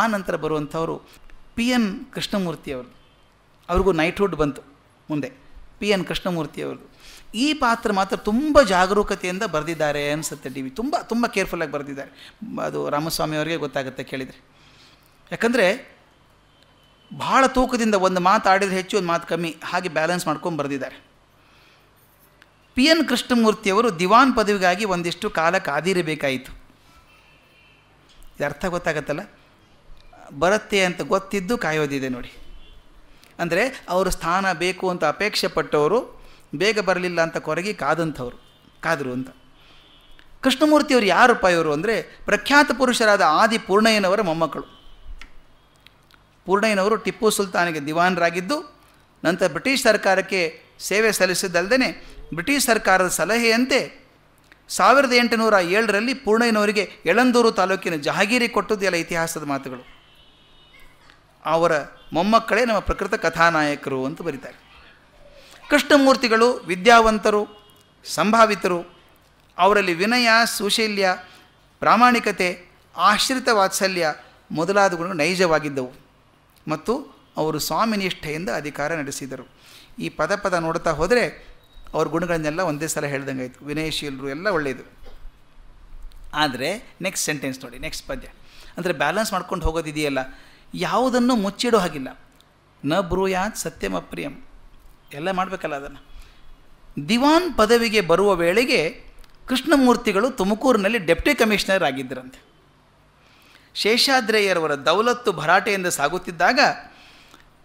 ಆ ನಂತರ ಬರುವಂಥವರು P N ಕೃಷ್ಣಮೂರ್ತಿಯವ್ರದ್ದು ಅವ್ರಿಗೂ ನೈಟ್ಹುಡ್ ಬಂತು ಮುಂದೆ ಪಿ ಎನ್ ಕೃಷ್ಣಮೂರ್ತಿಯವ್ರದ್ದು ಈ ಪಾತ್ರ ಮಾತ್ರ ತುಂಬ ಜಾಗರೂಕತೆಯಿಂದ ಬರೆದಿದ್ದಾರೆ ಅನಿಸುತ್ತೆ ಟಿ ವಿ ತುಂಬ ತುಂಬ ಕೇರ್ಫುಲ್ಲಾಗಿ ಬರೆದಿದ್ದಾರೆ ಅದು ರಾಮಸ್ವಾಮಿ ಅವರಿಗೆ ಗೊತ್ತಾಗುತ್ತೆ ಕೇಳಿದರೆ ಯಾಕಂದರೆ ಭಾಳ ತೂಕದಿಂದ ಒಂದು ಮಾತು ಆಡಿದರೆ ಹೆಚ್ಚು ಒಂದು ಮಾತು ಕಮ್ಮಿ ಹಾಗೆ ಬ್ಯಾಲೆನ್ಸ್ ಮಾಡ್ಕೊಂಡು ಬರೆದಿದ್ದಾರೆ ಪಿ ಎನ್ ಕೃಷ್ಣಮೂರ್ತಿಯವರು ದಿವಾನ್ ಪದವಿಗಾಗಿ ಒಂದಿಷ್ಟು ಕಾಲ ಕಾದಿರಬೇಕಾಯಿತು ಇದು ಅರ್ಥ ಗೊತ್ತಾಗತ್ತಲ್ಲ ಬರುತ್ತೆ ಅಂತ ಗೊತ್ತಿದ್ದು ಕಾಯೋದಿದೆ ನೋಡಿ ಅಂದರೆ ಅವರು ಸ್ಥಾನ ಬೇಕು ಅಂತ ಅಪೇಕ್ಷೆ ಪಟ್ಟವರು ಬೇಗ ಬರಲಿಲ್ಲ ಅಂತ ಕೊರಗಿ ಕಾದಂಥವ್ರು ಕಾದರು ಅಂತ ಕೃಷ್ಣಮೂರ್ತಿಯವರು ಯಾರು ಪಾಯವರು ಅಂದರೆ ಪ್ರಖ್ಯಾತ ಪುರುಷರಾದ ಆದಿ ಪೂರ್ಣಯ್ಯನವರ ಮೊಮ್ಮಕ್ಕಳು ಪೂರ್ಣಯ್ಯನವರು ಟಿಪ್ಪು ಸುಲ್ತಾನಿಗೆ ದಿವಾನರಾಗಿದ್ದು ನಂತರ ಬ್ರಿಟಿಷ್ ಸರ್ಕಾರಕ್ಕೆ ಸೇವೆ ಸಲ್ಲಿಸಿದ್ದಲ್ಲದೆ ಬ್ರಿಟಿಷ್ ಸರ್ಕಾರದ ಸಲಹೆಯಂತೆ ಸಾವಿರದ ಎಂಟುನೂರ ಏಳರಲ್ಲಿ ಪೂರ್ಣಯ್ಯನವರಿಗೆ ಯಳಂದೂರು ತಾಲೂಕಿನ ಜಹಗೀರಿ ಕೊಟ್ಟದ್ದು ಎಲ್ಲ ಇತಿಹಾಸದ ಮಾತುಗಳು ಅವರ ಮೊಮ್ಮಕ್ಕಳೇ ನಮ್ಮ ಪ್ರಕೃತ ಕಥಾನಾಯಕರು ಅಂತ ಬರೀತಾರೆ ಕೃಷ್ಣಮೂರ್ತಿಗಳು ವಿದ್ಯಾವಂತರು ಸಂಭಾವಿತರು ಅವರಲ್ಲಿ ವಿನಯ ಸುಶೀಲ್ಯ ಪ್ರಾಮಾಣಿಕತೆ ಆಶ್ರಿತ ವಾತ್ಸಲ್ಯ ಮೊದಲಾದ ಗುಣಗಳು ನೈಜವಾಗಿದ್ದವು ಮತ್ತು ಅವರು ಸ್ವಾಮಿನಿಷ್ಠೆಯಿಂದ ಅಧಿಕಾರ ನಡೆಸಿದರು ಈ ಪದ ಪದ ನೋಡ್ತಾ ಹೋದರೆ ಅವ್ರ ಗುಣಗಳನ್ನೆಲ್ಲ ಒಂದೇ ಸಲ ಆಯಿತು ವಿನಯಶೀಲರು ಎಲ್ಲ ಒಳ್ಳೆಯದು ಆದರೆ ನೆಕ್ಸ್ಟ್ ಸೆಂಟೆನ್ಸ್ ನೋಡಿ ನೆಕ್ಸ್ಟ್ ಪದ್ಯ ಅಂದರೆ ಬ್ಯಾಲೆನ್ಸ್ ಮಾಡ್ಕೊಂಡು ಹೋಗೋದಿದೆಯಲ್ಲ ಯಾವುದನ್ನು ಮುಚ್ಚಿಡೋ ಹಾಗಿಲ್ಲ ನ ಬ್ರೂಯಾತ್ ಪ್ರಿಯಂ ಎಲ್ಲ ಮಾಡಬೇಕಲ್ಲ ಅದನ್ನು ದಿವಾನ್ ಪದವಿಗೆ ಬರುವ ವೇಳೆಗೆ ಕೃಷ್ಣಮೂರ್ತಿಗಳು ತುಮಕೂರಿನಲ್ಲಿ ಡೆಪ್ಟಿ ಕಮಿಷನರ್ ಆಗಿದ್ದರಂತೆ ಶೇಷಾದ್ರೇಯರವರ ದೌಲತ್ತು ಭರಾಟೆಯಿಂದ ಸಾಗುತ್ತಿದ್ದಾಗ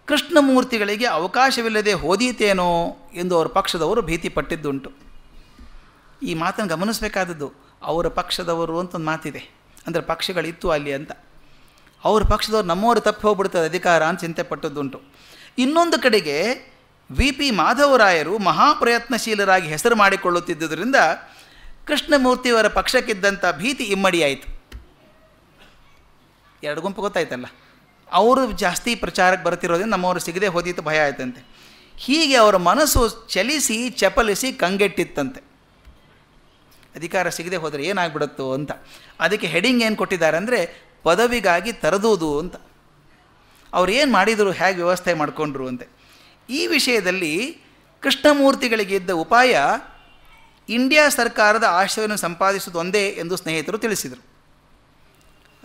ಕೃಷ್ಣಮೂರ್ತಿಗಳಿಗೆ ಅವಕಾಶವಿಲ್ಲದೆ ಹೋದೀತೇನೋ ಎಂದು ಅವರ ಪಕ್ಷದವರು ಭೀತಿ ಪಟ್ಟಿದ್ದುಂಟು ಈ ಮಾತನ್ನು ಗಮನಿಸಬೇಕಾದದ್ದು ಅವರ ಪಕ್ಷದವರು ಅಂತ ಒಂದು ಮಾತಿದೆ ಅಂದರೆ ಪಕ್ಷಗಳಿತ್ತು ಅಲ್ಲಿ ಅಂತ ಅವ್ರ ಪಕ್ಷದವ್ರು ನಮ್ಮವರು ತಪ್ಪಿ ಹೋಗ್ಬಿಡ್ತದೆ ಅಧಿಕಾರ ಅಂತ ಚಿಂತೆ ಪಟ್ಟದ್ದುಂಟು ಇನ್ನೊಂದು ಕಡೆಗೆ ವಿ ಪಿ ಮಾಧವರಾಯರು ಮಹಾಪ್ರಯತ್ನಶೀಲರಾಗಿ ಹೆಸರು ಮಾಡಿಕೊಳ್ಳುತ್ತಿದ್ದುದರಿಂದ ಕೃಷ್ಣಮೂರ್ತಿಯವರ ಪಕ್ಷಕ್ಕಿದ್ದಂಥ ಭೀತಿ ಇಮ್ಮಡಿಯಾಯಿತು ಎರಡು ಗುಂಪು ಗೊತ್ತಾಯ್ತಲ್ಲ ಅವರು ಜಾಸ್ತಿ ಪ್ರಚಾರಕ್ಕೆ ಬರ್ತಿರೋದ್ರಿಂದ ನಮ್ಮವರು ಸಿಗದೆ ಹೋದಿತ್ತು ಭಯ ಆಯ್ತಂತೆ ಹೀಗೆ ಅವರ ಮನಸ್ಸು ಚಲಿಸಿ ಚಪಲಿಸಿ ಕಂಗೆಟ್ಟಿತ್ತಂತೆ ಅಧಿಕಾರ ಸಿಗದೆ ಹೋದರೆ ಏನಾಗ್ಬಿಡುತ್ತೋ ಅಂತ ಅದಕ್ಕೆ ಹೆಡಿಂಗ್ ಏನು ಕೊಟ್ಟಿದ್ದಾರೆ ಅಂದರೆ ಪದವಿಗಾಗಿ ತರದೋದು ಅಂತ ಅವ್ರು ಏನು ಮಾಡಿದರು ಹೇಗೆ ವ್ಯವಸ್ಥೆ ಮಾಡಿಕೊಂಡ್ರು ಅಂತೆ ಈ ವಿಷಯದಲ್ಲಿ ಕೃಷ್ಣಮೂರ್ತಿಗಳಿಗೆ ಇದ್ದ ಉಪಾಯ ಇಂಡಿಯಾ ಸರ್ಕಾರದ ಆಶ್ರಯವನ್ನು ಸಂಪಾದಿಸುವುದು ಒಂದೇ ಎಂದು ಸ್ನೇಹಿತರು ತಿಳಿಸಿದರು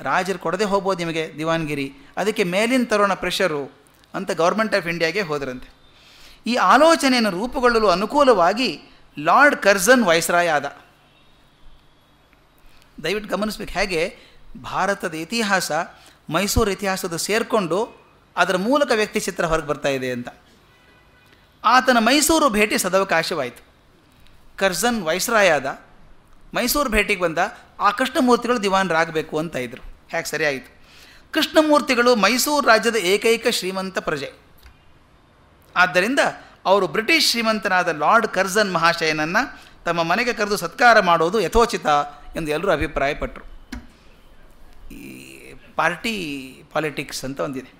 ರಾಜರು ಕೊಡದೆ ಹೋಗ್ಬೋದು ನಿಮಗೆ ದಿವಾನ್ಗಿರಿ ಅದಕ್ಕೆ ಮೇಲಿನ ತರೋಣ ಪ್ರೆಷರು ಅಂತ ಗೌರ್ಮೆಂಟ್ ಆಫ್ ಇಂಡಿಯಾಗೆ ಹೋದರಂತೆ ಈ ಆಲೋಚನೆಯನ್ನು ರೂಪುಗೊಳ್ಳಲು ಅನುಕೂಲವಾಗಿ ಲಾರ್ಡ್ ಕರ್ಜನ್ ವೈಸ್ರಾಯ ಆದ ದಯವಿಟ್ಟು ಗಮನಿಸ್ಬೇಕು ಹೇಗೆ ಭಾರತದ ಇತಿಹಾಸ ಮೈಸೂರು ಇತಿಹಾಸದ ಸೇರಿಕೊಂಡು ಅದರ ಮೂಲಕ ವ್ಯಕ್ತಿ ಚಿತ್ರ ಹೊರಗೆ ಬರ್ತಾ ಇದೆ ಅಂತ ಆತನ ಮೈಸೂರು ಭೇಟಿ ಸದವಕಾಶವಾಯಿತು ಕರ್ಜನ್ ಆದ ಮೈಸೂರು ಭೇಟಿಗೆ ಬಂದ ಆ ಕೃಷ್ಣಮೂರ್ತಿಗಳು ದಿವಾನರಾಗಬೇಕು ಅಂತ ಇದ್ದರು ಸರಿ ಸರಿಯಾಯಿತು ಕೃಷ್ಣಮೂರ್ತಿಗಳು ಮೈಸೂರು ರಾಜ್ಯದ ಏಕೈಕ ಶ್ರೀಮಂತ ಪ್ರಜೆ ಆದ್ದರಿಂದ ಅವರು ಬ್ರಿಟಿಷ್ ಶ್ರೀಮಂತನಾದ ಲಾರ್ಡ್ ಕರ್ಜನ್ ಮಹಾಶಯನನ್ನು ತಮ್ಮ ಮನೆಗೆ ಕರೆದು ಸತ್ಕಾರ ಮಾಡೋದು ಯಥೋಚಿತ ಎಂದು ಎಲ್ಲರೂ ಅಭಿಪ್ರಾಯಪಟ್ಟರು ಈ ಪಾರ್ಟಿ ಪಾಲಿಟಿಕ್ಸ್ ಅಂತ ಒಂದಿದೆ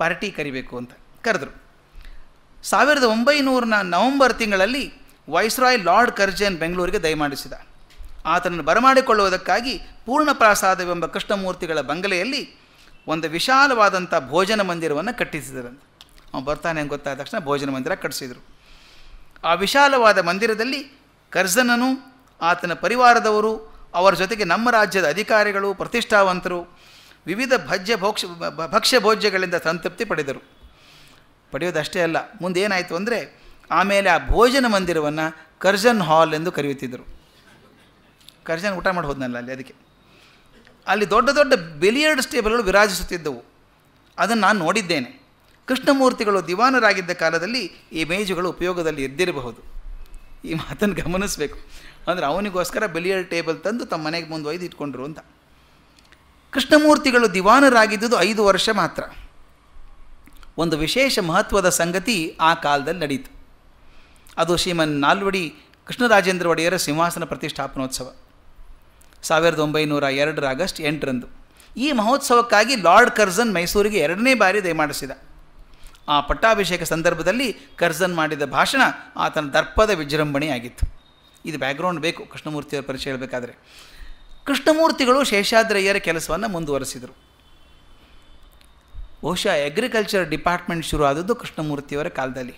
ಪಾರ್ಟಿ ಕರಿಬೇಕು ಅಂತ ಕರೆದರು ಸಾವಿರದ ಒಂಬೈನೂರನ ನವೆಂಬರ್ ತಿಂಗಳಲ್ಲಿ ವೈಸ್ರಾಯ್ ಲಾರ್ಡ್ ಕರ್ಜನ್ ಬೆಂಗಳೂರಿಗೆ ದಯಮಾಡಿಸಿದ ಆತನನ್ನು ಬರಮಾಡಿಕೊಳ್ಳುವುದಕ್ಕಾಗಿ ಪೂರ್ಣ ಪ್ರಾಸಾದವೆಂಬ ಕೃಷ್ಣಮೂರ್ತಿಗಳ ಬಂಗಲೆಯಲ್ಲಿ ಒಂದು ವಿಶಾಲವಾದಂಥ ಭೋಜನ ಮಂದಿರವನ್ನು ಕಟ್ಟಿಸಿದರು ಅವನು ಬರ್ತಾನೆ ಗೊತ್ತಾದ ತಕ್ಷಣ ಭೋಜನ ಮಂದಿರ ಕಟ್ಟಿಸಿದರು ಆ ವಿಶಾಲವಾದ ಮಂದಿರದಲ್ಲಿ ಕರ್ಜನನು ಆತನ ಪರಿವಾರದವರು ಅವರ ಜೊತೆಗೆ ನಮ್ಮ ರಾಜ್ಯದ ಅಧಿಕಾರಿಗಳು ಪ್ರತಿಷ್ಠಾವಂತರು ವಿವಿಧ ಭಜ್ಯ ಭೋಕ್ಷ ಭಕ್ಷ್ಯ ಭೋಜ್ಯಗಳಿಂದ ಸಂತೃಪ್ತಿ ಪಡೆದರು ಪಡೆಯೋದಷ್ಟೇ ಅಲ್ಲ ಮುಂದೇನಾಯಿತು ಅಂದರೆ ಆಮೇಲೆ ಆ ಭೋಜನ ಮಂದಿರವನ್ನು ಕರ್ಜನ್ ಹಾಲ್ ಎಂದು ಕರೆಯುತ್ತಿದ್ದರು ಕರ್ಜನ್ ಊಟ ಮಾಡಿ ಅಲ್ಲಿ ಅದಕ್ಕೆ ಅಲ್ಲಿ ದೊಡ್ಡ ದೊಡ್ಡ ಬಿಲಿಯರ್ಡ್ ಸ್ಟೇಬಲ್ಗಳು ವಿರಾಜಿಸುತ್ತಿದ್ದವು ಅದನ್ನು ನಾನು ನೋಡಿದ್ದೇನೆ ಕೃಷ್ಣಮೂರ್ತಿಗಳು ದಿವಾನರಾಗಿದ್ದ ಕಾಲದಲ್ಲಿ ಈ ಮೇಜುಗಳು ಉಪಯೋಗದಲ್ಲಿ ಎದ್ದಿರಬಹುದು ಈ ಮಾತನ್ನು ಗಮನಿಸಬೇಕು ಅಂದರೆ ಅವನಿಗೋಸ್ಕರ ಬಿಲಿಯರ್ ಟೇಬಲ್ ತಂದು ತಮ್ಮ ಮನೆಗೆ ಮುಂದೆ ಒಯ್ದು ಇಟ್ಕೊಂಡ್ರು ಅಂತ ಕೃಷ್ಣಮೂರ್ತಿಗಳು ದಿವಾನರಾಗಿದ್ದುದು ಐದು ವರ್ಷ ಮಾತ್ರ ಒಂದು ವಿಶೇಷ ಮಹತ್ವದ ಸಂಗತಿ ಆ ಕಾಲದಲ್ಲಿ ನಡೀತು ಅದು ಶ್ರೀಮನ್ ನಾಲ್ವಡಿ ಕೃಷ್ಣರಾಜೇಂದ್ರ ಒಡೆಯರ ಸಿಂಹಾಸನ ಪ್ರತಿಷ್ಠಾಪನೋತ್ಸವ ಸಾವಿರದ ಒಂಬೈನೂರ ಎರಡರ ಆಗಸ್ಟ್ ಎಂಟರಂದು ಈ ಮಹೋತ್ಸವಕ್ಕಾಗಿ ಲಾರ್ಡ್ ಕರ್ಜನ್ ಮೈಸೂರಿಗೆ ಎರಡನೇ ಬಾರಿ ದಯಮಾಡಿಸಿದ ಆ ಪಟ್ಟಾಭಿಷೇಕ ಸಂದರ್ಭದಲ್ಲಿ ಕರ್ಜನ್ ಮಾಡಿದ ಭಾಷಣ ಆತನ ದರ್ಪದ ವಿಜೃಂಭಣೆಯಾಗಿತ್ತು ಇದು ಬ್ಯಾಕ್ಗ್ರೌಂಡ್ ಬೇಕು ಕೃಷ್ಣಮೂರ್ತಿಯವರ ಪರಿಚಯ ಹೇಳಬೇಕಾದ್ರೆ ಕೃಷ್ಣಮೂರ್ತಿಗಳು ಶೇಷಾದ್ರಯ್ಯರ ಕೆಲಸವನ್ನು ಮುಂದುವರೆಸಿದರು ಬಹುಶಃ ಅಗ್ರಿಕಲ್ಚರ್ ಡಿಪಾರ್ಟ್ಮೆಂಟ್ ಶುರು ಆದದ್ದು ಕೃಷ್ಣಮೂರ್ತಿಯವರ ಕಾಲದಲ್ಲಿ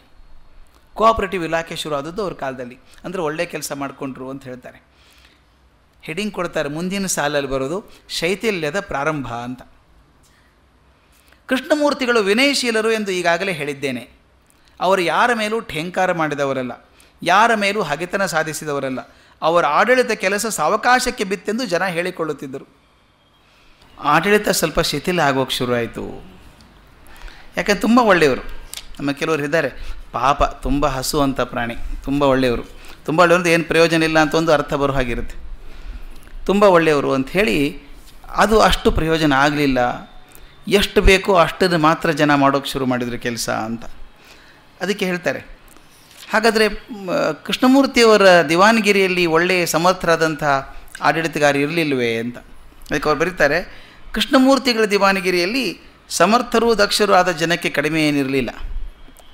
ಕೋಆಪರೇಟಿವ್ ಇಲಾಖೆ ಶುರು ಆದದ್ದು ಅವ್ರ ಕಾಲದಲ್ಲಿ ಅಂದರೆ ಒಳ್ಳೆಯ ಕೆಲಸ ಮಾಡಿಕೊಂಡ್ರು ಅಂತ ಹೇಳ್ತಾರೆ ಹೆಡಿಂಗ್ ಕೊಡ್ತಾರೆ ಮುಂದಿನ ಸಾಲಲ್ಲಿ ಬರೋದು ಶೈಥಿಲ್ಯದ ಪ್ರಾರಂಭ ಅಂತ ಕೃಷ್ಣಮೂರ್ತಿಗಳು ವಿನಯಶೀಲರು ಎಂದು ಈಗಾಗಲೇ ಹೇಳಿದ್ದೇನೆ ಅವರು ಯಾರ ಮೇಲೂ ಠೇಂಕಾರ ಮಾಡಿದವರಲ್ಲ ಯಾರ ಮೇಲೂ ಹಗೆತನ ಸಾಧಿಸಿದವರಲ್ಲ ಅವರ ಆಡಳಿತ ಕೆಲಸ ಸಾವಕಾಶಕ್ಕೆ ಬಿತ್ತೆಂದು ಜನ ಹೇಳಿಕೊಳ್ಳುತ್ತಿದ್ದರು ಆಡಳಿತ ಸ್ವಲ್ಪ ಶಿಥಿಲ ಆಗೋಕ್ಕೆ ಶುರುವಾಯಿತು ಯಾಕಂದ್ರೆ ತುಂಬ ಒಳ್ಳೆಯವರು ನಮ್ಮ ಕೆಲವರು ಇದ್ದಾರೆ ಪಾಪ ತುಂಬ ಹಸು ಅಂತ ಪ್ರಾಣಿ ತುಂಬ ಒಳ್ಳೆಯವರು ತುಂಬ ಒಳ್ಳೆಯವ್ರದ್ದು ಏನು ಪ್ರಯೋಜನ ಇಲ್ಲ ಅಂತ ಒಂದು ಅರ್ಥ ಬರೋ ಹಾಗಿರುತ್ತೆ ತುಂಬ ಒಳ್ಳೆಯವರು ಅಂಥೇಳಿ ಅದು ಅಷ್ಟು ಪ್ರಯೋಜನ ಆಗಲಿಲ್ಲ ಎಷ್ಟು ಬೇಕೋ ಅಷ್ಟನ್ನು ಮಾತ್ರ ಜನ ಮಾಡೋಕ್ಕೆ ಶುರು ಮಾಡಿದರು ಕೆಲಸ ಅಂತ ಅದಕ್ಕೆ ಹೇಳ್ತಾರೆ ಹಾಗಾದರೆ ಕೃಷ್ಣಮೂರ್ತಿಯವರ ದಿವಾನಗಿರಿಯಲ್ಲಿ ಒಳ್ಳೆಯ ಸಮರ್ಥರಾದಂತಹ ಆಡಳಿತಗಾರ ಇರಲಿಲ್ವೇ ಅಂತ ಅದಕ್ಕೆ ಅವ್ರು ಬರೀತಾರೆ ಕೃಷ್ಣಮೂರ್ತಿಗಳ ದಿವಾನಗಿರಿಯಲ್ಲಿ ಸಮರ್ಥರು ದಕ್ಷರು ಆದ ಜನಕ್ಕೆ ಕಡಿಮೆ ಏನಿರಲಿಲ್ಲ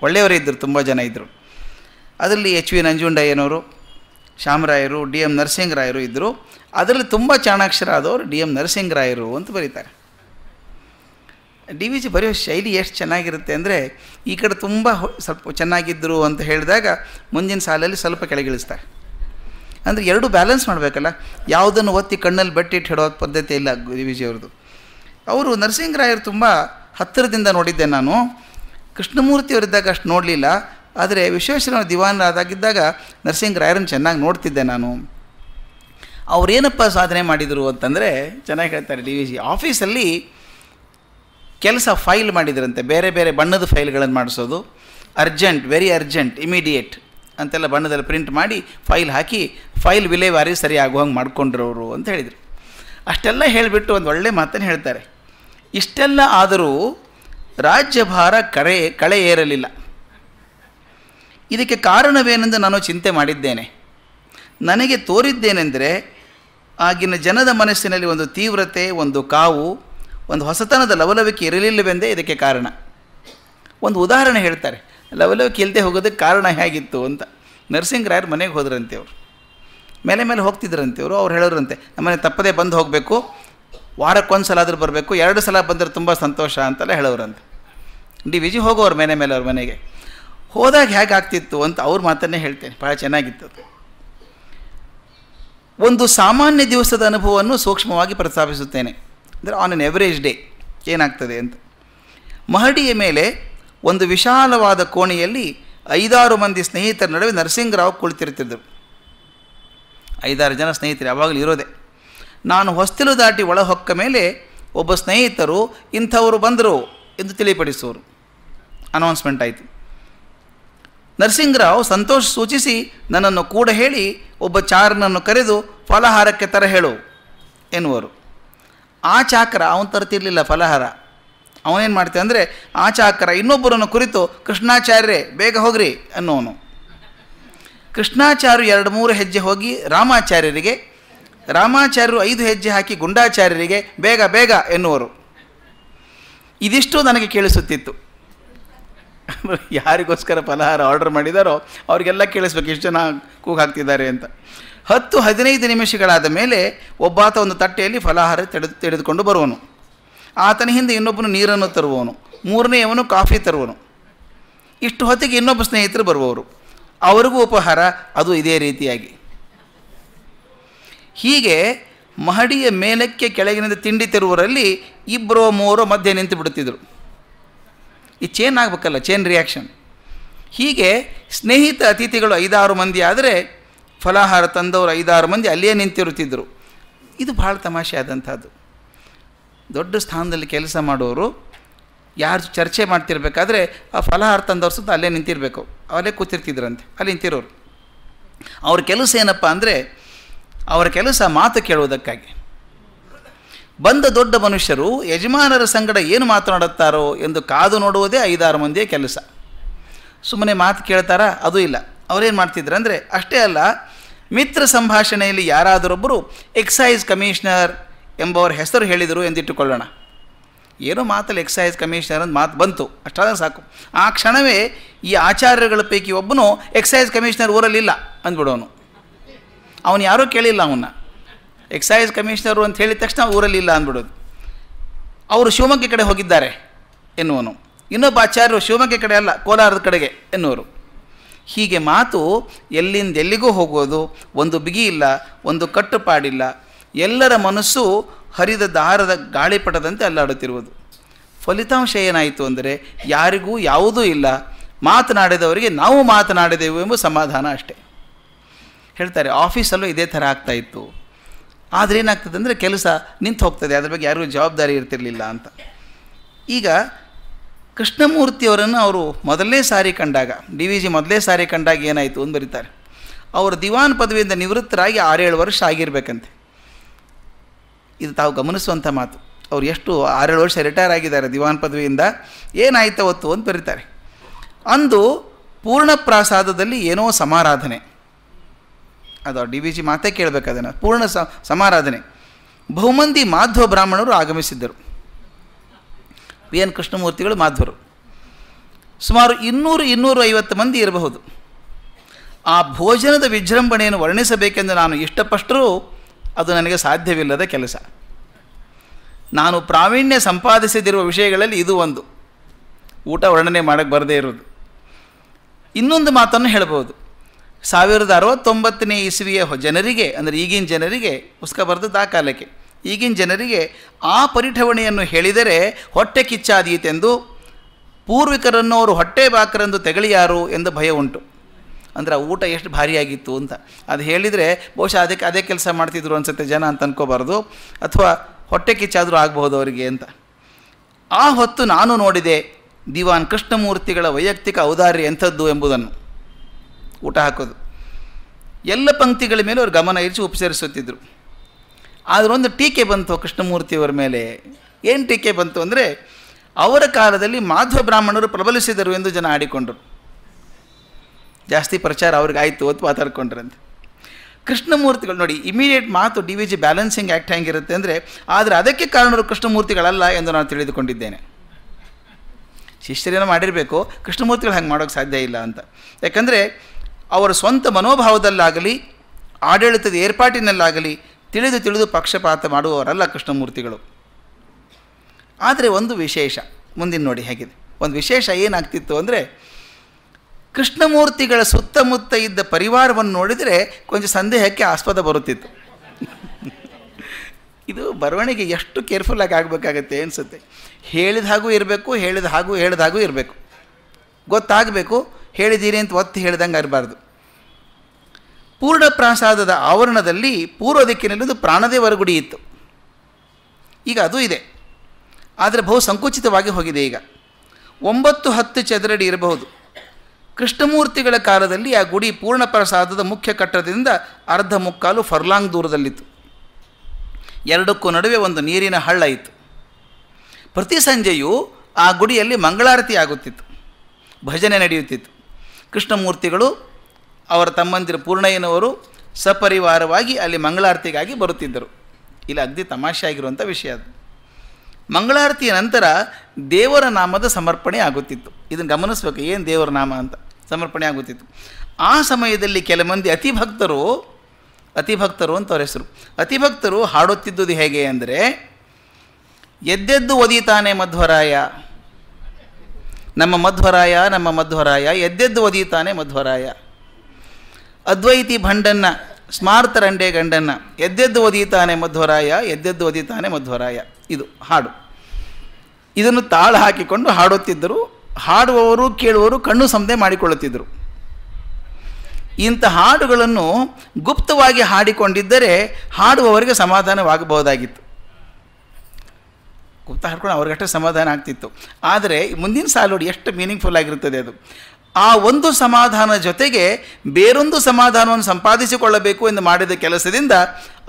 ಒಳ್ಳೆಯವರೇ ಇದ್ದರು ತುಂಬ ಜನ ಇದ್ದರು ಅದರಲ್ಲಿ ಎಚ್ ವಿ ನಂಜುಂಡಯ್ಯನವರು ಶ್ಯಾಮರಾಯರು ಡಿ ಎಂ ನರಸಿಂಗರಾಯರು ಇದ್ದರು ಅದರಲ್ಲಿ ತುಂಬ ಚಾಣಾಕ್ಷರ ಆದವರು ಡಿ ಎಂ ನರಸಿಂಗರಾಯರು ಅಂತ ಬರೀತಾರೆ ಡಿ ವಿ ಜಿ ಬರೆಯೋ ಶೈಲಿ ಎಷ್ಟು ಚೆನ್ನಾಗಿರುತ್ತೆ ಅಂದರೆ ಈ ಕಡೆ ತುಂಬ ಸ್ವಲ್ಪ ಚೆನ್ನಾಗಿದ್ದರು ಅಂತ ಹೇಳಿದಾಗ ಮುಂದಿನ ಸಾಲಲ್ಲಿ ಸ್ವಲ್ಪ ಕೆಳಗಿಳಿಸ್ತಾರೆ ಅಂದರೆ ಎರಡು ಬ್ಯಾಲೆನ್ಸ್ ಮಾಡಬೇಕಲ್ಲ ಯಾವುದನ್ನು ಒತ್ತಿ ಕಣ್ಣಲ್ಲಿ ಬಟ್ಟಿಟ್ಟು ಹಿಡೋ ಪದ್ಧತಿ ಇಲ್ಲ ಡಿ ವಿ ಜಿ ಅವ್ರದ್ದು ಅವರು ನರಸಿಂಗರಾಯರು ತುಂಬ ಹತ್ತಿರದಿಂದ ನೋಡಿದ್ದೆ ನಾನು ಕೃಷ್ಣಮೂರ್ತಿಯವರಿದ್ದಾಗ ಅಷ್ಟು ನೋಡಲಿಲ್ಲ ಆದರೆ ವಿಶ್ವೇಶ್ವರನ ದಿವಾನರಾದಾಗಿದ್ದಾಗ ನರಸಿಂಗರಾಯರನ್ನು ಚೆನ್ನಾಗಿ ನೋಡ್ತಿದ್ದೆ ನಾನು ಅವರೇನಪ್ಪ ಸಾಧನೆ ಮಾಡಿದರು ಅಂತಂದರೆ ಚೆನ್ನಾಗಿ ಹೇಳ್ತಾರೆ ಡಿ ವಿ ಜಿ ಆಫೀಸಲ್ಲಿ ಕೆಲಸ ಫೈಲ್ ಮಾಡಿದ್ರಂತೆ ಬೇರೆ ಬೇರೆ ಬಣ್ಣದ ಫೈಲ್ಗಳನ್ನು ಮಾಡಿಸೋದು ಅರ್ಜೆಂಟ್ ವೆರಿ ಅರ್ಜೆಂಟ್ ಇಮಿಡಿಯೇಟ್ ಅಂತೆಲ್ಲ ಬಣ್ಣದಲ್ಲಿ ಪ್ರಿಂಟ್ ಮಾಡಿ ಫೈಲ್ ಹಾಕಿ ಫೈಲ್ ವಿಲೇವಾರಿ ಸರಿ ಆಗುವಂಗೆ ಮಾಡ್ಕೊಂಡಿರೋರು ಅಂತ ಹೇಳಿದರು ಅಷ್ಟೆಲ್ಲ ಹೇಳಿಬಿಟ್ಟು ಒಂದು ಒಳ್ಳೆ ಮಾತನ್ನು ಹೇಳ್ತಾರೆ ಇಷ್ಟೆಲ್ಲ ಆದರೂ ರಾಜ್ಯಭಾರ ಕಳೆ ಕಳೆ ಏರಲಿಲ್ಲ ಇದಕ್ಕೆ ಕಾರಣವೇನೆಂದು ನಾನು ಚಿಂತೆ ಮಾಡಿದ್ದೇನೆ ನನಗೆ ತೋರಿದ್ದೇನೆಂದರೆ ಆಗಿನ ಜನದ ಮನಸ್ಸಿನಲ್ಲಿ ಒಂದು ತೀವ್ರತೆ ಒಂದು ಕಾವು ಒಂದು ಹೊಸತನದ ಲವಲವಿಕೆ ಇರಲಿಲ್ಲವೆಂದೇ ಇದಕ್ಕೆ ಕಾರಣ ಒಂದು ಉದಾಹರಣೆ ಹೇಳ್ತಾರೆ ಲವಲವಿಕೆ ಇಲ್ಲದೆ ಹೋಗೋದಕ್ಕೆ ಕಾರಣ ಹೇಗಿತ್ತು ಅಂತ ನರ್ಸಿಂಗ್ ರಾಯರ್ ಮನೆಗೆ ಹೋದ್ರಂತೆ ಅವರು ಮೇಲೆ ಮೇಲೆ ಹೋಗ್ತಿದ್ರಂತೆ ಅವರು ಅವ್ರು ಹೇಳೋರಂತೆ ನಮ್ಮನೆ ತಪ್ಪದೇ ಬಂದು ಹೋಗಬೇಕು ವಾರಕ್ಕೊಂದು ಸಲ ಆದರೂ ಬರಬೇಕು ಎರಡು ಸಲ ಬಂದರೆ ತುಂಬ ಸಂತೋಷ ಅಂತೆಲ್ಲ ಹೇಳೋರಂತೆ ಡಿ ವಿಜಿ ಹೋಗೋರು ಮನೆ ಮೇಲೆ ಅವ್ರ ಮನೆಗೆ ಹೋದಾಗ ಹೇಗೆ ಆಗ್ತಿತ್ತು ಅಂತ ಅವ್ರ ಮಾತನ್ನೇ ಹೇಳ್ತೇನೆ ಭಾಳ ಚೆನ್ನಾಗಿತ್ತು ಒಂದು ಸಾಮಾನ್ಯ ದಿವಸದ ಅನುಭವವನ್ನು ಸೂಕ್ಷ್ಮವಾಗಿ ಪ್ರಸ್ತಾಪಿಸುತ್ತೇನೆ ಅಂದರೆ ಆನ್ ಎನ್ ಎವರೇಜ್ ಡೇ ಏನಾಗ್ತದೆ ಅಂತ ಮಹಡಿಯ ಮೇಲೆ ಒಂದು ವಿಶಾಲವಾದ ಕೋಣೆಯಲ್ಲಿ ಐದಾರು ಮಂದಿ ಸ್ನೇಹಿತರ ನಡುವೆ ನರಸಿಂಗರಾವ್ ಕುಳಿತಿರ್ತಿದ್ದರು ಐದಾರು ಜನ ಸ್ನೇಹಿತರು ಯಾವಾಗಲೂ ಇರೋದೆ ನಾನು ಹೊಸ್ತಿಲು ದಾಟಿ ಒಳಹೊಕ್ಕ ಮೇಲೆ ಒಬ್ಬ ಸ್ನೇಹಿತರು ಇಂಥವರು ಬಂದರು ಎಂದು ತಿಳಿಪಡಿಸುವರು ಅನೌನ್ಸ್ಮೆಂಟ್ ಆಯಿತು ನರಸಿಂಗರಾವ್ ಸಂತೋಷ ಸೂಚಿಸಿ ನನ್ನನ್ನು ಕೂಡ ಹೇಳಿ ಒಬ್ಬ ಚಾರನನ್ನು ಕರೆದು ಫಲಹಾರಕ್ಕೆ ತರ ಹೇಳು ಎನ್ನುವರು ಆ ಚಾಕ್ರ ಅವನು ತರ್ತಿರಲಿಲ್ಲ ಫಲಹಾರ ಅವನೇನು ಮಾಡ್ತೇವೆ ಅಂದರೆ ಆ ಚಾಕ್ರ ಇನ್ನೊಬ್ಬರನ್ನು ಕುರಿತು ಕೃಷ್ಣಾಚಾರ್ಯರೇ ಬೇಗ ಹೋಗ್ರಿ ಅನ್ನೋನು ಕೃಷ್ಣಾಚಾರ್ಯರು ಎರಡು ಮೂರು ಹೆಜ್ಜೆ ಹೋಗಿ ರಾಮಾಚಾರ್ಯರಿಗೆ ರಾಮಾಚಾರ್ಯರು ಐದು ಹೆಜ್ಜೆ ಹಾಕಿ ಗುಂಡಾಚಾರ್ಯರಿಗೆ ಬೇಗ ಬೇಗ ಎನ್ನುವರು ಇದಿಷ್ಟು ನನಗೆ ಕೇಳಿಸುತ್ತಿತ್ತು ಯಾರಿಗೋಸ್ಕರ ಫಲಹಾರ ಆರ್ಡರ್ ಮಾಡಿದಾರೋ ಅವರಿಗೆಲ್ಲ ಕೇಳಿಸ್ಬೇಕು ಎಷ್ಟು ಜನ ಕೂಗಾಕ್ತಿದ್ದಾರೆ ಅಂತ ಹತ್ತು ಹದಿನೈದು ನಿಮಿಷಗಳಾದ ಮೇಲೆ ಒಬ್ಬಾತ ಒಂದು ತಟ್ಟೆಯಲ್ಲಿ ಫಲಾಹಾರ ತೆಡೆದು ತೆಗೆದುಕೊಂಡು ಬರುವನು ಆತನ ಹಿಂದೆ ಇನ್ನೊಬ್ಬನು ನೀರನ್ನು ತರುವವನು ಮೂರನೆಯವನು ಕಾಫಿ ತರುವನು ಇಷ್ಟು ಹೊತ್ತಿಗೆ ಇನ್ನೊಬ್ಬ ಸ್ನೇಹಿತರು ಬರುವವರು ಅವರಿಗೂ ಉಪಹಾರ ಅದು ಇದೇ ರೀತಿಯಾಗಿ ಹೀಗೆ ಮಹಡಿಯ ಮೇಲಕ್ಕೆ ಕೆಳಗಿನಿಂದ ತಿಂಡಿ ತರುವರಲ್ಲಿ ಇಬ್ಬರೋ ಮೂರೋ ಮಧ್ಯೆ ನಿಂತು ಬಿಡುತ್ತಿದ್ದರು ಈ ಚೇನ್ ಆಗಬೇಕಲ್ಲ ಚೇನ್ ರಿಯಾಕ್ಷನ್ ಹೀಗೆ ಸ್ನೇಹಿತ ಅತಿಥಿಗಳು ಐದಾರು ಮಂದಿ ಆದರೆ ಫಲಾಹಾರ ತಂದವರು ಐದಾರು ಮಂದಿ ಅಲ್ಲೇ ನಿಂತಿರುತ್ತಿದ್ದರು ಇದು ಭಾಳ ತಮಾಷೆ ಆದಂಥದ್ದು ದೊಡ್ಡ ಸ್ಥಾನದಲ್ಲಿ ಕೆಲಸ ಮಾಡೋರು ಯಾರು ಚರ್ಚೆ ಮಾಡ್ತಿರ್ಬೇಕಾದ್ರೆ ಆ ಫಲಾಹಾರ ತಂದವರು ಸುತ್ತ ಅಲ್ಲೇ ನಿಂತಿರಬೇಕು ಅವರೇ ಕೂತಿರ್ತಿದ್ರಂತೆ ಅಲ್ಲಿ ನಿಂತಿರೋರು ಅವ್ರ ಕೆಲಸ ಏನಪ್ಪ ಅಂದರೆ ಅವರ ಕೆಲಸ ಮಾತು ಕೇಳುವುದಕ್ಕಾಗಿ ಬಂದ ದೊಡ್ಡ ಮನುಷ್ಯರು ಯಜಮಾನರ ಸಂಗಡ ಏನು ಮಾತನಾಡುತ್ತಾರೋ ಎಂದು ಕಾದು ನೋಡುವುದೇ ಐದಾರು ಮಂದಿಯ ಕೆಲಸ ಸುಮ್ಮನೆ ಮಾತು ಕೇಳ್ತಾರಾ ಅದು ಇಲ್ಲ ಅವರೇನು ಮಾಡ್ತಿದ್ರು ಅಂದರೆ ಅಷ್ಟೇ ಅಲ್ಲ ಮಿತ್ರ ಸಂಭಾಷಣೆಯಲ್ಲಿ ಯಾರಾದರೊಬ್ಬರು ಎಕ್ಸೈಸ್ ಕಮಿಷನರ್ ಎಂಬವರ ಹೆಸರು ಹೇಳಿದರು ಎಂದಿಟ್ಟುಕೊಳ್ಳೋಣ ಏನೋ ಮಾತಲ್ಲಿ ಎಕ್ಸೈಸ್ ಕಮಿಷನರ್ ಅಂತ ಮಾತು ಬಂತು ಅಷ್ಟಾದ ಸಾಕು ಆ ಕ್ಷಣವೇ ಈ ಆಚಾರ್ಯರುಗಳ ಪೈಕಿ ಒಬ್ಬನು ಎಕ್ಸೈಸ್ ಕಮಿಷನರ್ ಊರಲ್ಲಿಲ್ಲ ಅಂದ್ಬಿಡೋನು ಅವನು ಯಾರೂ ಕೇಳಿಲ್ಲ ಅವನ್ನ ಎಕ್ಸೈಸ್ ಕಮಿಷನರು ಅಂತ ಹೇಳಿದ ತಕ್ಷಣ ಊರಲ್ಲಿಲ್ಲ ಅಂದ್ಬಿಡೋದು ಅವರು ಶಿವಮೊಗ್ಗ ಕಡೆ ಹೋಗಿದ್ದಾರೆ ಎನ್ನುವನು ಇನ್ನೊಬ್ಬ ಆಚಾರ್ಯರು ಶಿವಮೊಗ್ಗ ಕಡೆ ಅಲ್ಲ ಕೋಲಾರದ ಕಡೆಗೆ ಎನ್ನುವರು ಹೀಗೆ ಮಾತು ಎಲ್ಲಿಂದ ಎಲ್ಲಿಗೂ ಹೋಗೋದು ಒಂದು ಬಿಗಿ ಇಲ್ಲ ಒಂದು ಕಟ್ಟುಪಾಡಿಲ್ಲ ಎಲ್ಲರ ಮನಸ್ಸು ಹರಿದ ದಾರದ ಗಾಳಿಪಟದಂತೆ ಅಲ್ಲಾಡುತ್ತಿರುವುದು ಫಲಿತಾಂಶ ಏನಾಯಿತು ಅಂದರೆ ಯಾರಿಗೂ ಯಾವುದೂ ಇಲ್ಲ ಮಾತನಾಡಿದವರಿಗೆ ನಾವು ಮಾತನಾಡಿದೆವು ಎಂಬ ಸಮಾಧಾನ ಅಷ್ಟೆ ಹೇಳ್ತಾರೆ ಆಫೀಸಲ್ಲೂ ಇದೇ ಥರ ಆಗ್ತಾ ಇತ್ತು ಆದರೆ ಏನಾಗ್ತದೆ ಅಂದರೆ ಕೆಲಸ ನಿಂತು ಹೋಗ್ತದೆ ಅದ್ರ ಬಗ್ಗೆ ಯಾರಿಗೂ ಜವಾಬ್ದಾರಿ ಇರ್ತಿರಲಿಲ್ಲ ಅಂತ ಈಗ ಕೃಷ್ಣಮೂರ್ತಿಯವರನ್ನು ಅವರು ಮೊದಲನೇ ಸಾರಿ ಕಂಡಾಗ ಡಿ ವಿ ಜಿ ಮೊದಲೇ ಸಾರಿ ಕಂಡಾಗ ಏನಾಯಿತು ಅಂತ ಬರೀತಾರೆ ಅವರು ದಿವಾನ್ ಪದವಿಯಿಂದ ನಿವೃತ್ತರಾಗಿ ಆರೇಳು ವರ್ಷ ಆಗಿರಬೇಕಂತೆ ಇದು ತಾವು ಗಮನಿಸುವಂಥ ಮಾತು ಅವ್ರು ಎಷ್ಟು ಆರೇಳು ವರ್ಷ ರಿಟೈರ್ ಆಗಿದ್ದಾರೆ ದಿವಾನ್ ಪದವಿಯಿಂದ ಏನಾಯ್ತ ಅವತ್ತು ಅಂತ ಬರೀತಾರೆ ಅಂದು ಪೂರ್ಣ ಪೂರ್ಣಪ್ರಾಸಾದದಲ್ಲಿ ಏನೋ ಸಮಾರಾಧನೆ ಅದು ಡಿ ವಿ ಜಿ ಮಾತೇ ಕೇಳಬೇಕು ಅದನ್ನು ಪೂರ್ಣ ಸಮಾರಾಧನೆ ಬಹುಮಂದಿ ಮಾಧ್ವ ಬ್ರಾಹ್ಮಣರು ಆಗಮಿಸಿದ್ದರು ವಿ ಎನ್ ಕೃಷ್ಣಮೂರ್ತಿಗಳು ಮಾಧ್ವರು ಸುಮಾರು ಇನ್ನೂರು ಇನ್ನೂರು ಐವತ್ತು ಮಂದಿ ಇರಬಹುದು ಆ ಭೋಜನದ ವಿಜೃಂಭಣೆಯನ್ನು ವರ್ಣಿಸಬೇಕೆಂದು ನಾನು ಇಷ್ಟಪಟ್ಟರೂ ಅದು ನನಗೆ ಸಾಧ್ಯವಿಲ್ಲದ ಕೆಲಸ ನಾನು ಪ್ರಾವೀಣ್ಯ ಸಂಪಾದಿಸದಿರುವ ವಿಷಯಗಳಲ್ಲಿ ಇದು ಒಂದು ಊಟ ವರ್ಣನೆ ಮಾಡಕ್ಕೆ ಬರದೇ ಇರೋದು ಇನ್ನೊಂದು ಮಾತನ್ನು ಹೇಳಬಹುದು ಸಾವಿರದ ಅರವತ್ತೊಂಬತ್ತನೇ ಇಸುವಿಯ ಜನರಿಗೆ ಅಂದರೆ ಈಗಿನ ಜನರಿಗೆ ಪುಸ್ತಕ ಆ ಕಾಲಕ್ಕೆ ಈಗಿನ ಜನರಿಗೆ ಆ ಪರಿಠವಣೆಯನ್ನು ಹೇಳಿದರೆ ಹೊಟ್ಟೆ ಕಿಚ್ಚಾದೀತೆಂದು ಪೂರ್ವಿಕರನ್ನು ಅವರು ಹೊಟ್ಟೆ ಬಾಕರೆಂದು ತೆಗಳಿಯಾರು ಎಂದು ಭಯ ಉಂಟು ಅಂದರೆ ಊಟ ಎಷ್ಟು ಭಾರಿಯಾಗಿತ್ತು ಅಂತ ಅದು ಹೇಳಿದರೆ ಬಹುಶಃ ಅದಕ್ಕೆ ಅದೇ ಕೆಲಸ ಮಾಡ್ತಿದ್ರು ಅನಿಸುತ್ತೆ ಜನ ಅಂತ ಅನ್ಕೋಬಾರ್ದು ಅಥವಾ ಹೊಟ್ಟೆ ಕಿಚ್ಚಾದರೂ ಆಗಬಹುದು ಅವರಿಗೆ ಅಂತ ಆ ಹೊತ್ತು ನಾನು ನೋಡಿದೆ ದಿವಾನ್ ಕೃಷ್ಣಮೂರ್ತಿಗಳ ವೈಯಕ್ತಿಕ ಔದಾರ್ಯ ಎಂಥದ್ದು ಎಂಬುದನ್ನು ಊಟ ಹಾಕೋದು ಎಲ್ಲ ಪಂಕ್ತಿಗಳ ಮೇಲೆ ಅವರು ಗಮನ ಇರಿಸಿ ಉಪಚರಿಸುತ್ತಿದ್ದರು ಆದರೊಂದು ಟೀಕೆ ಬಂತು ಕೃಷ್ಣಮೂರ್ತಿಯವರ ಮೇಲೆ ಏನು ಟೀಕೆ ಬಂತು ಅಂದರೆ ಅವರ ಕಾಲದಲ್ಲಿ ಮಾಧ್ವ ಬ್ರಾಹ್ಮಣರು ಪ್ರಬಲಿಸಿದರು ಎಂದು ಜನ ಆಡಿಕೊಂಡರು ಜಾಸ್ತಿ ಪ್ರಚಾರ ಅವ್ರಿಗಾಯಿತು ಅಂತ ಮಾತಾಡ್ಕೊಂಡ್ರಂತೆ ಕೃಷ್ಣಮೂರ್ತಿಗಳು ನೋಡಿ ಇಮಿಡಿಯೇಟ್ ಮಾತು D V G balancing act ಹೇಗಿರುತ್ತೆ ಅಂದರೆ ಆದರೆ ಅದಕ್ಕೆ ಕಾರಣರು ಕೃಷ್ಣಮೂರ್ತಿಗಳಲ್ಲ ಎಂದು ನಾನು ತಿಳಿದುಕೊಂಡಿದ್ದೇನೆ ಶಿಷ್ಯರೇನೋ ಮಾಡಿರಬೇಕು ಕೃಷ್ಣಮೂರ್ತಿಗಳು ಹಂಗೆ ಮಾಡೋಕ್ಕೆ ಸಾಧ್ಯ ಇಲ್ಲ ಅಂತ ಯಾಕಂದರೆ ಅವರ ಸ್ವಂತ ಮನೋಭಾವದಲ್ಲಾಗಲಿ ಆಡಳಿತದ ಏರ್ಪಾಟಿನಲ್ಲಾಗಲಿ ತಿಳಿದು ತಿಳಿದು ಪಕ್ಷಪಾತ ಮಾಡುವವರಲ್ಲ ಕೃಷ್ಣಮೂರ್ತಿಗಳು ಆದರೆ ಒಂದು ವಿಶೇಷ ಮುಂದಿನ ನೋಡಿ ಹೇಗಿದೆ ಒಂದು ವಿಶೇಷ ಏನಾಗ್ತಿತ್ತು ಅಂದರೆ ಕೃಷ್ಣಮೂರ್ತಿಗಳ ಸುತ್ತಮುತ್ತ ಇದ್ದ ಪರಿವಾರವನ್ನು ನೋಡಿದರೆ ಕೊಂಚ ಸಂದೇಹಕ್ಕೆ ಆಸ್ಪದ ಬರುತ್ತಿತ್ತು ಇದು ಬರವಣಿಗೆ ಎಷ್ಟು ಕೇರ್ಫುಲ್ಲಾಗಿ ಆಗಬೇಕಾಗತ್ತೆ ಅನಿಸುತ್ತೆ ಹೇಳಿದ ಹಾಗೂ ಇರಬೇಕು ಹೇಳಿದ ಹಾಗೂ ಹೇಳಿದ ಹಾಗೂ ಇರಬೇಕು ಗೊತ್ತಾಗಬೇಕು ಹೇಳಿದ್ದೀರಿ ಅಂತ ಒತ್ತು ಹೇಳಿದಂಗೆ ಇರಬಾರ್ದು ಪೂರ್ಣ ಪ್ರಾಸಾದದ ಆವರಣದಲ್ಲಿ ಪೂರ್ವ ಒಂದು ಪ್ರಾಣದೇವರ ಗುಡಿ ಇತ್ತು ಈಗ ಅದು ಇದೆ ಆದರೆ ಬಹು ಸಂಕುಚಿತವಾಗಿ ಹೋಗಿದೆ ಈಗ ಒಂಬತ್ತು ಹತ್ತು ಚದರಡಿ ಇರಬಹುದು ಕೃಷ್ಣಮೂರ್ತಿಗಳ ಕಾಲದಲ್ಲಿ ಆ ಗುಡಿ ಪೂರ್ಣ ಪ್ರಸಾದದ ಮುಖ್ಯ ಕಟ್ಟಡದಿಂದ ಅರ್ಧ ಮುಕ್ಕಾಲು ಫರ್ಲಾಂಗ್ ದೂರದಲ್ಲಿತ್ತು ಎರಡಕ್ಕೂ ನಡುವೆ ಒಂದು ನೀರಿನ ಹಳ್ಳ ಇತ್ತು ಪ್ರತಿ ಸಂಜೆಯೂ ಆ ಗುಡಿಯಲ್ಲಿ ಮಂಗಳಾರತಿ ಆಗುತ್ತಿತ್ತು ಭಜನೆ ನಡೆಯುತ್ತಿತ್ತು ಕೃಷ್ಣಮೂರ್ತಿಗಳು ಅವರ ತಮ್ಮಂದಿರು ಪೂರ್ಣಯ್ಯನವರು ಸಪರಿವಾರವಾಗಿ ಅಲ್ಲಿ ಮಂಗಳಾರತಿಗಾಗಿ ಬರುತ್ತಿದ್ದರು ಇಲ್ಲಿ ಅಗ್ದಿ ಆಗಿರುವಂಥ ವಿಷಯ ಅದು ಮಂಗಳಾರತಿಯ ನಂತರ ದೇವರ ನಾಮದ ಸಮರ್ಪಣೆ ಆಗುತ್ತಿತ್ತು ಇದನ್ನು ಗಮನಿಸ್ಬೇಕು ಏನು ದೇವರ ನಾಮ ಅಂತ ಸಮರ್ಪಣೆ ಆಗುತ್ತಿತ್ತು ಆ ಸಮಯದಲ್ಲಿ ಕೆಲ ಮಂದಿ ಅತಿಭಕ್ತರು ಅತಿಭಕ್ತರು ಅಂತ ಅವರ ಹೆಸರು ಅತಿಭಕ್ತರು ಹಾಡುತ್ತಿದ್ದುದು ಹೇಗೆ ಅಂದರೆ ಎದ್ದೆದ್ದು ಒದೀತಾನೆ ಮಧ್ವರಾಯ ನಮ್ಮ ಮಧ್ವರಾಯ ನಮ್ಮ ಮಧ್ವರಾಯ ಎದ್ದೆದ್ದು ಒದೀತಾನೆ ಮಧ್ವರಾಯ ಅದ್ವೈತಿ ಭಂಡನ್ನ ಸ್ಮಾರ್ತರಂಡೆ ಗಂಡನ್ನ ಎದ್ದೆದ್ದು ಓದೀತಾನೆ ಮಧ್ವರಾಯ ಎದ್ದೆದ್ದು ಓದೀತಾನೆ ಮಧ್ವರಾಯ ಇದು ಹಾಡು ಇದನ್ನು ತಾಳ ಹಾಕಿಕೊಂಡು ಹಾಡುತ್ತಿದ್ದರು ಹಾಡುವವರು ಕೇಳುವವರು ಕಣ್ಣು ಸಂದೆ ಮಾಡಿಕೊಳ್ಳುತ್ತಿದ್ದರು ಇಂಥ ಹಾಡುಗಳನ್ನು ಗುಪ್ತವಾಗಿ ಹಾಡಿಕೊಂಡಿದ್ದರೆ ಹಾಡುವವರಿಗೆ ಸಮಾಧಾನವಾಗಬಹುದಾಗಿತ್ತು ಗುಪ್ತ ಹಾಡ್ಕೊಂಡು ಅವ್ರಿಗಷ್ಟೇ ಸಮಾಧಾನ ಆಗ್ತಿತ್ತು ಆದರೆ ಮುಂದಿನ ಸಾಲು ಎಷ್ಟು ಮೀನಿಂಗ್ಫುಲ್ ಆಗಿರುತ್ತದೆ ಅದು ಆ ಒಂದು ಸಮಾಧಾನ ಜೊತೆಗೆ ಬೇರೊಂದು ಸಮಾಧಾನವನ್ನು ಸಂಪಾದಿಸಿಕೊಳ್ಳಬೇಕು ಎಂದು ಮಾಡಿದ ಕೆಲಸದಿಂದ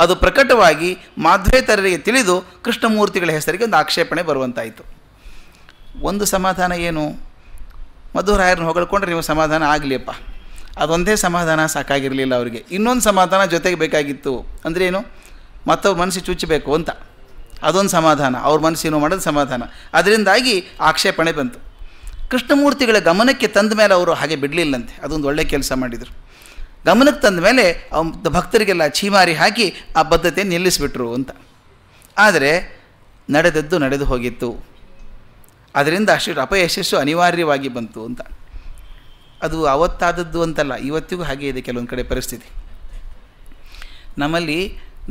ಅದು ಪ್ರಕಟವಾಗಿ ಮಾಧ್ವೇತರರಿಗೆ ತಿಳಿದು ಕೃಷ್ಣಮೂರ್ತಿಗಳ ಹೆಸರಿಗೆ ಒಂದು ಆಕ್ಷೇಪಣೆ ಬರುವಂತಾಯಿತು ಒಂದು ಸಮಾಧಾನ ಏನು ಮಧುರಾಯರನ್ನು ಹೊಗಳ್ಕೊಂಡ್ರೆ ನೀವು ಸಮಾಧಾನ ಆಗಲಿಯಪ್ಪ ಅದೊಂದೇ ಸಮಾಧಾನ ಸಾಕಾಗಿರಲಿಲ್ಲ ಅವರಿಗೆ ಇನ್ನೊಂದು ಸಮಾಧಾನ ಜೊತೆಗೆ ಬೇಕಾಗಿತ್ತು ಏನು ಮತ್ತವ್ರ ಮನಸ್ಸು ಚುಚ್ಚಬೇಕು ಅಂತ ಅದೊಂದು ಸಮಾಧಾನ ಅವ್ರ ಮನಸ್ಸಿನೂ ಮಾಡೋದು ಸಮಾಧಾನ ಅದರಿಂದಾಗಿ ಆಕ್ಷೇಪಣೆ ಬಂತು ಕೃಷ್ಣಮೂರ್ತಿಗಳ ಗಮನಕ್ಕೆ ತಂದ ಮೇಲೆ ಅವರು ಹಾಗೆ ಬಿಡಲಿಲ್ಲಂತೆ ಅದೊಂದು ಒಳ್ಳೆಯ ಕೆಲಸ ಮಾಡಿದರು ಗಮನಕ್ಕೆ ತಂದ ಮೇಲೆ ಅವ ಭಕ್ತರಿಗೆಲ್ಲ ಛೀಮಾರಿ ಹಾಕಿ ಆ ಬದ್ಧತೆ ನಿಲ್ಲಿಸಿಬಿಟ್ರು ಅಂತ ಆದರೆ ನಡೆದದ್ದು ನಡೆದು ಹೋಗಿತ್ತು ಅದರಿಂದ ಅಷ್ಟು ಅಪಯಶಸ್ಸು ಅನಿವಾರ್ಯವಾಗಿ ಬಂತು ಅಂತ ಅದು ಅವತ್ತಾದದ್ದು ಅಂತಲ್ಲ ಇವತ್ತಿಗೂ ಹಾಗೆ ಇದೆ ಕೆಲವೊಂದು ಕಡೆ ಪರಿಸ್ಥಿತಿ ನಮ್ಮಲ್ಲಿ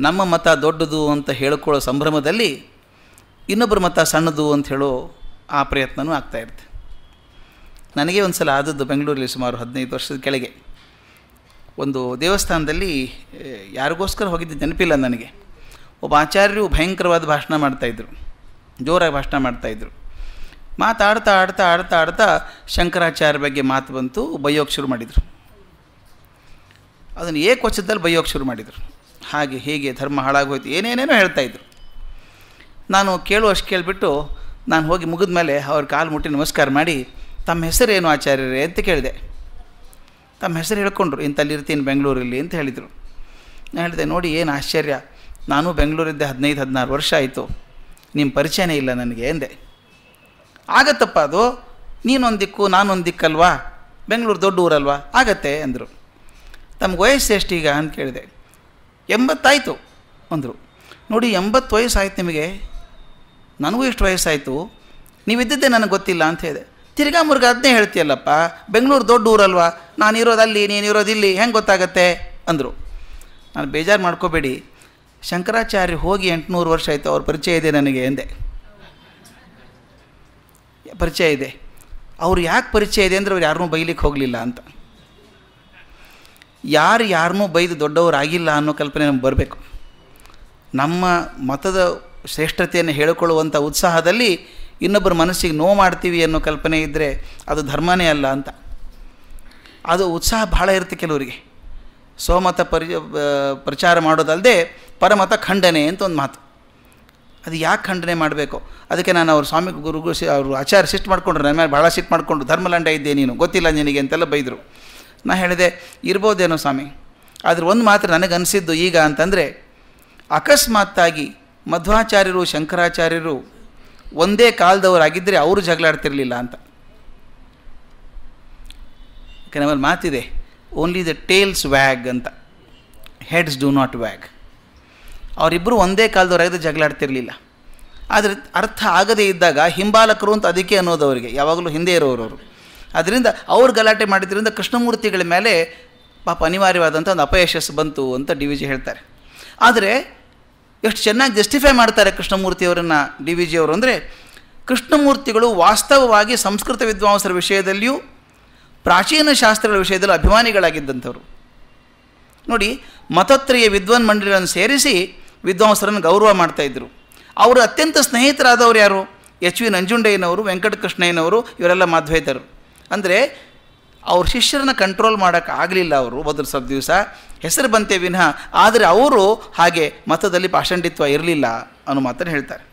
ನಮ್ಮ ಮತ ದೊಡ್ಡದು ಅಂತ ಹೇಳ್ಕೊಳ್ಳೋ ಸಂಭ್ರಮದಲ್ಲಿ ಇನ್ನೊಬ್ಬರ ಮತ ಸಣ್ಣದು ಅಂತ ಹೇಳೋ ಆ ಪ್ರಯತ್ನವೂ ಆಗ್ತಾಯಿರುತ್ತೆ ನನಗೆ ಒಂದು ಸಲ ಆದದ್ದು ಬೆಂಗಳೂರಲ್ಲಿ ಸುಮಾರು ಹದಿನೈದು ವರ್ಷದ ಕೆಳಗೆ ಒಂದು ದೇವಸ್ಥಾನದಲ್ಲಿ ಯಾರಿಗೋಸ್ಕರ ಹೋಗಿದ್ದು ನೆನಪಿಲ್ಲ ನನಗೆ ಒಬ್ಬ ಆಚಾರ್ಯರು ಭಯಂಕರವಾದ ಭಾಷಣ ಮಾಡ್ತಾಯಿದ್ರು ಜೋರಾಗಿ ಭಾಷಣ ಮಾಡ್ತಾಯಿದ್ರು ಮಾತಾಡ್ತಾ ಆಡ್ತಾ ಆಡ್ತಾ ಆಡ್ತಾ ಶಂಕರಾಚಾರ್ಯ ಬಗ್ಗೆ ಮಾತು ಬಂತು ಬೈಯೋಕ್ಕೆ ಶುರು ಮಾಡಿದರು ಅದನ್ನು ವಚದಲ್ಲಿ ಬಯ್ಯೋಗಿ ಶುರು ಮಾಡಿದರು ಹಾಗೆ ಹೇಗೆ ಧರ್ಮ ಹಾಳಾಗೋಯ್ತು ಏನೇನೇನೋ ಹೇಳ್ತಾಯಿದ್ರು ನಾನು ಕೇಳುವಷ್ಟು ಕೇಳಿಬಿಟ್ಟು ನಾನು ಹೋಗಿ ಮುಗಿದ ಮೇಲೆ ಅವ್ರ ಕಾಲು ಮುಟ್ಟಿ ನಮಸ್ಕಾರ ಮಾಡಿ ತಮ್ಮ ಹೆಸರೇನು ಆಚಾರ್ಯರೇ ಅಂತ ಕೇಳಿದೆ ತಮ್ಮ ಹೆಸರು ಹೇಳ್ಕೊಂಡ್ರು ಇಂಥಲ್ಲಿ ಇರ್ತೀನಿ ಬೆಂಗಳೂರಲ್ಲಿ ಅಂತ ಹೇಳಿದರು ನಾನು ಹೇಳಿದೆ ನೋಡಿ ಏನು ಆಶ್ಚರ್ಯ ನಾನು ಬೆಂಗಳೂರಿದ್ದೆ ಹದಿನೈದು ಹದಿನಾರು ವರ್ಷ ಆಯಿತು ನಿಮ್ಮ ಪರಿಚಯನೇ ಇಲ್ಲ ನನಗೆ ಎಂದೆ ಆಗತ್ತಪ್ಪ ಅದು ನೀನೊಂದು ದಿಕ್ಕು ನಾನೊಂದು ದಿಕ್ಕಲ್ವಾ ಬೆಂಗಳೂರು ದೊಡ್ಡ ಊರಲ್ವಾ ಆಗತ್ತೆ ಅಂದರು ತಮ್ಗೆ ವಯಸ್ಸು ಎಷ್ಟು ಈಗ ಅಂತ ಕೇಳಿದೆ ಎಂಬತ್ತಾಯಿತು ಅಂದರು ನೋಡಿ ಎಂಬತ್ತು ವಯಸ್ಸಾಯ್ತು ನಿಮಗೆ ನನಗೂ ಇಷ್ಟು ವಯಸ್ಸಾಯಿತು ನೀವಿದ್ದದ್ದೇ ನನಗೆ ಗೊತ್ತಿಲ್ಲ ಅಂತ ಹೇಳಿದೆ ತಿರ್ಗಾ ಮುರ್ಗ ಅದನ್ನೇ ಹೇಳ್ತೀಯಲ್ಲಪ್ಪ ಬೆಂಗಳೂರು ದೊಡ್ಡ ಊರಲ್ವಾ ಇರೋದು ಇಲ್ಲಿ ಹೆಂಗೆ ಗೊತ್ತಾಗತ್ತೆ ಅಂದರು ನಾನು ಬೇಜಾರು ಮಾಡ್ಕೋಬೇಡಿ ಶಂಕರಾಚಾರ್ಯ ಹೋಗಿ ಎಂಟುನೂರು ವರ್ಷ ಆಯಿತು ಅವ್ರ ಪರಿಚಯ ಇದೆ ನನಗೆ ಎಂದೆ ಪರಿಚಯ ಇದೆ ಅವ್ರು ಯಾಕೆ ಪರಿಚಯ ಇದೆ ಅಂದರೆ ಅವ್ರು ಯಾರನ್ನೂ ಬೈಲಿಕ್ಕೆ ಹೋಗಲಿಲ್ಲ ಅಂತ ಯಾರು ಯಾರನ್ನೂ ಬೈದು ದೊಡ್ಡವರಾಗಿಲ್ಲ ಅನ್ನೋ ಕಲ್ಪನೆ ನಮ್ಗೆ ಬರಬೇಕು ನಮ್ಮ ಮತದ ಶ್ರೇಷ್ಠತೆಯನ್ನು ಹೇಳಿಕೊಳ್ಳುವಂಥ ಉತ್ಸಾಹದಲ್ಲಿ ಇನ್ನೊಬ್ಬರು ಮನಸ್ಸಿಗೆ ನೋವು ಮಾಡ್ತೀವಿ ಅನ್ನೋ ಕಲ್ಪನೆ ಇದ್ದರೆ ಅದು ಧರ್ಮನೇ ಅಲ್ಲ ಅಂತ ಅದು ಉತ್ಸಾಹ ಭಾಳ ಇರುತ್ತೆ ಕೆಲವರಿಗೆ ಸ್ವಮತ ಪರಿ ಪ್ರಚಾರ ಮಾಡೋದಲ್ಲದೆ ಪರಮತ ಖಂಡನೆ ಅಂತ ಒಂದು ಮಾತು ಅದು ಯಾಕೆ ಖಂಡನೆ ಮಾಡಬೇಕು ಅದಕ್ಕೆ ನಾನು ಅವ್ರ ಸ್ವಾಮಿ ಗುರುಗಳು ಸಿ ಅವರು ಆಚಾರ ಸಿಟ್ಟು ಮಾಡಿಕೊಂಡ್ರು ನನ್ನ ಮೇಲೆ ಭಾಳ ಸಿಟ್ಟು ಮಾಡಿಕೊಂಡು ಧರ್ಮಲಂಡ ಇದ್ದೆ ನೀನು ಗೊತ್ತಿಲ್ಲ ನಿನಗೆ ಅಂತೆಲ್ಲ ಬೈದರು ನಾನು ಹೇಳಿದೆ ಇರ್ಬೋದೇನೋ ಸ್ವಾಮಿ ಆದರೆ ಒಂದು ಮಾತ್ರ ಅನಿಸಿದ್ದು ಈಗ ಅಂತಂದರೆ ಅಕಸ್ಮಾತ್ತಾಗಿ ಮಧ್ವಾಚಾರ್ಯರು ಶಂಕರಾಚಾರ್ಯರು ಒಂದೇ ಕಾಲದವರಾಗಿದ್ದರೆ ಅವರು ಜಗಳಾಡ್ತಿರಲಿಲ್ಲ ಅಂತ ನಮ್ಮಲ್ಲಿ ಮಾತಿದೆ ಓನ್ಲಿ ದ ಟೇಲ್ಸ್ ವ್ಯಾಗ್ ಅಂತ ಹೆಡ್ಸ್ ಡೂ ನಾಟ್ ವ್ಯಾಗ್ ಅವರಿಬ್ಬರು ಒಂದೇ ಕಾಲದವರಾಗಿದ್ದರೆ ಜಗಳಾಡ್ತಿರಲಿಲ್ಲ ಆದರೆ ಅರ್ಥ ಆಗದೇ ಇದ್ದಾಗ ಹಿಂಬಾಲಕರು ಅಂತ ಅದಕ್ಕೆ ಅನ್ನೋದು ಅವರಿಗೆ ಯಾವಾಗಲೂ ಹಿಂದೆ ಇರೋರವರು ಅದರಿಂದ ಅವ್ರು ಗಲಾಟೆ ಮಾಡಿದ್ರಿಂದ ಕೃಷ್ಣಮೂರ್ತಿಗಳ ಮೇಲೆ ಪಾಪ ಅನಿವಾರ್ಯವಾದಂಥ ಒಂದು ಅಪಯಶಸ್ಸು ಬಂತು ಅಂತ ಡಿ ವಿ ಜಿ ಹೇಳ್ತಾರೆ ಆದರೆ ಎಷ್ಟು ಚೆನ್ನಾಗಿ ಜಸ್ಟಿಫೈ ಮಾಡ್ತಾರೆ ಕೃಷ್ಣಮೂರ್ತಿಯವರನ್ನು ಡಿ ವಿ ಅವರು ಅಂದರೆ ಕೃಷ್ಣಮೂರ್ತಿಗಳು ವಾಸ್ತವವಾಗಿ ಸಂಸ್ಕೃತ ವಿದ್ವಾಂಸರ ವಿಷಯದಲ್ಲಿಯೂ ಪ್ರಾಚೀನ ಶಾಸ್ತ್ರಗಳ ವಿಷಯದಲ್ಲೂ ಅಭಿಮಾನಿಗಳಾಗಿದ್ದಂಥವ್ರು ನೋಡಿ ಮತತ್ರಯ ವಿದ್ವಾನ್ ಮಂಡಳಿಗಳನ್ನು ಸೇರಿಸಿ ವಿದ್ವಾಂಸರನ್ನು ಗೌರವ ಮಾಡ್ತಾಯಿದ್ರು ಅವರು ಅತ್ಯಂತ ಸ್ನೇಹಿತರಾದವರು ಯಾರು ಎಚ್ ವಿ ನಂಜುಂಡಯ್ಯನವರು ವೆಂಕಟಕೃಷ್ಣಯ್ಯನವರು ಇವರೆಲ್ಲ ಮಾಧ್ವೈತರು ಅಂದರೆ ಅವ್ರ ಶಿಷ್ಯರನ್ನ ಕಂಟ್ರೋಲ್ ಮಾಡೋಕ್ಕೆ ಆಗಲಿಲ್ಲ ಅವರು ಮೊದಲು ಸ್ವಲ್ಪ ದಿವಸ ಹೆಸರು ಬಂತೆ ವಿನಃ ಆದರೆ ಅವರು ಹಾಗೆ ಮತದಲ್ಲಿ ಪಾಷಂಡಿತ್ವ ಇರಲಿಲ್ಲ ಅನ್ನೋ ಮಾತನ್ನು ಹೇಳ್ತಾರೆ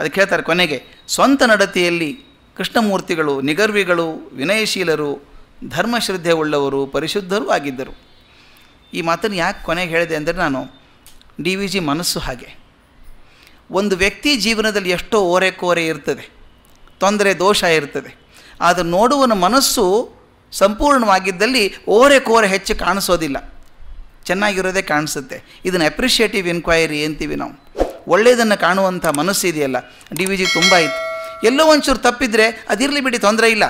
ಅದಕ್ಕೆ ಹೇಳ್ತಾರೆ ಕೊನೆಗೆ ಸ್ವಂತ ನಡತೆಯಲ್ಲಿ ಕೃಷ್ಣಮೂರ್ತಿಗಳು ನಿಗರ್ವಿಗಳು ವಿನಯಶೀಲರು ಧರ್ಮಶ್ರದ್ಧೆ ಉಳ್ಳವರು ಪರಿಶುದ್ಧರೂ ಆಗಿದ್ದರು ಈ ಮಾತನ್ನು ಯಾಕೆ ಕೊನೆಗೆ ಹೇಳಿದೆ ಅಂದರೆ ನಾನು ಡಿ ವಿ ಜಿ ಮನಸ್ಸು ಹಾಗೆ ಒಂದು ವ್ಯಕ್ತಿ ಜೀವನದಲ್ಲಿ ಎಷ್ಟೋ ಓರೆ ಕೋರೆ ಇರ್ತದೆ ತೊಂದರೆ ದೋಷ ಇರ್ತದೆ ಆದರೆ ನೋಡುವನ ಮನಸ್ಸು ಸಂಪೂರ್ಣವಾಗಿದ್ದಲ್ಲಿ ಓರೆ ಕೋರೆ ಹೆಚ್ಚು ಕಾಣಿಸೋದಿಲ್ಲ ಚೆನ್ನಾಗಿರೋದೇ ಕಾಣಿಸುತ್ತೆ ಇದನ್ನು ಅಪ್ರಿಷಿಯೇಟಿವ್ ಎನ್ಕ್ವೈರಿ ಅಂತೀವಿ ನಾವು ಒಳ್ಳೆಯದನ್ನು ಕಾಣುವಂಥ ಮನಸ್ಸು ಇದೆಯಲ್ಲ ಡಿ ವಿ ಜಿ ತುಂಬ ಇತ್ತು ಎಲ್ಲೋ ಒಂಚೂರು ತಪ್ಪಿದರೆ ಅದಿರಲಿ ಬಿಡಿ ತೊಂದರೆ ಇಲ್ಲ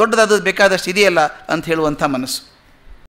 ದೊಡ್ಡದಾದದ್ದು ಬೇಕಾದಷ್ಟು ಇದೆಯಲ್ಲ ಅಂತ ಹೇಳುವಂಥ ಮನಸ್ಸು